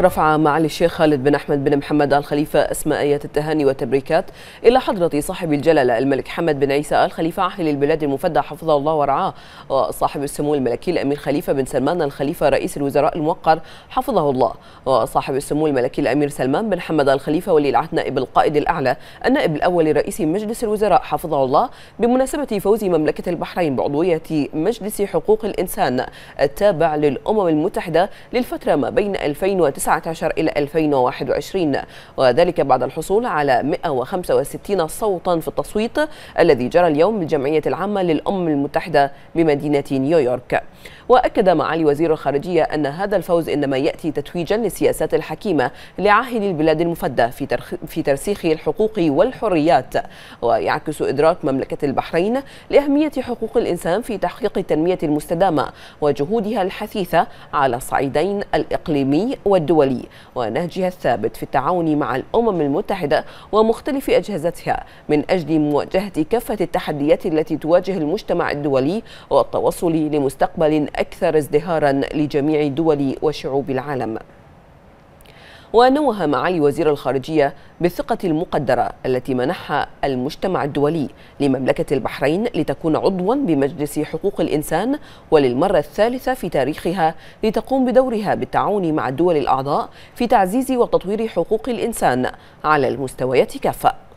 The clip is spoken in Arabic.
رفع معالي الشيخ خالد بن أحمد بن محمد آل خليفة أسماء آيات التهاني والتبريكات إلى حضرة صاحب الجلالة الملك حمد بن عيسى آل خليفة عاهل البلاد المفدى حفظه الله ورعاه وصاحب السمو الملكي الأمير خليفة بن سلمان الخليفة رئيس الوزراء الموقر حفظه الله وصاحب السمو الملكي الأمير سلمان بن حمد آل خليفة ولي العهد نائب القائد الأعلى النائب الأول لرئيس مجلس الوزراء حفظه الله بمناسبة فوز مملكة البحرين بعضوية مجلس حقوق الإنسان التابع للأمم المتحدة للفترة ما بين 2009 2019 إلى 2021 وذلك بعد الحصول على 165 صوتا في التصويت الذي جرى اليوم بالجمعية العامة للأمم المتحدة بمدينة نيويورك وأكد معالي وزير الخارجية أن هذا الفوز إنما يأتي تتويجا للسياسات الحكيمة لعاهل البلاد المفدى في, في ترسيخ الحقوق والحريات ويعكس إدراك مملكة البحرين لأهمية حقوق الإنسان في تحقيق التنمية المستدامة وجهودها الحثيثة على الصعيدين الإقليمي والدولي الدولي ونهجها الثابت في التعاون مع الأمم المتحدة ومختلف أجهزتها من أجل مواجهة كافة التحديات التي تواجه المجتمع الدولي والتوصل لمستقبل أكثر ازدهارا لجميع دول وشعوب العالم ونوه معالي وزير الخارجية بالثقة المقدرة التي منحها المجتمع الدولي لمملكة البحرين لتكون عضوا بمجلس حقوق الإنسان وللمرة الثالثة في تاريخها لتقوم بدورها بالتعاون مع الدول الأعضاء في تعزيز وتطوير حقوق الإنسان على المستويات كافة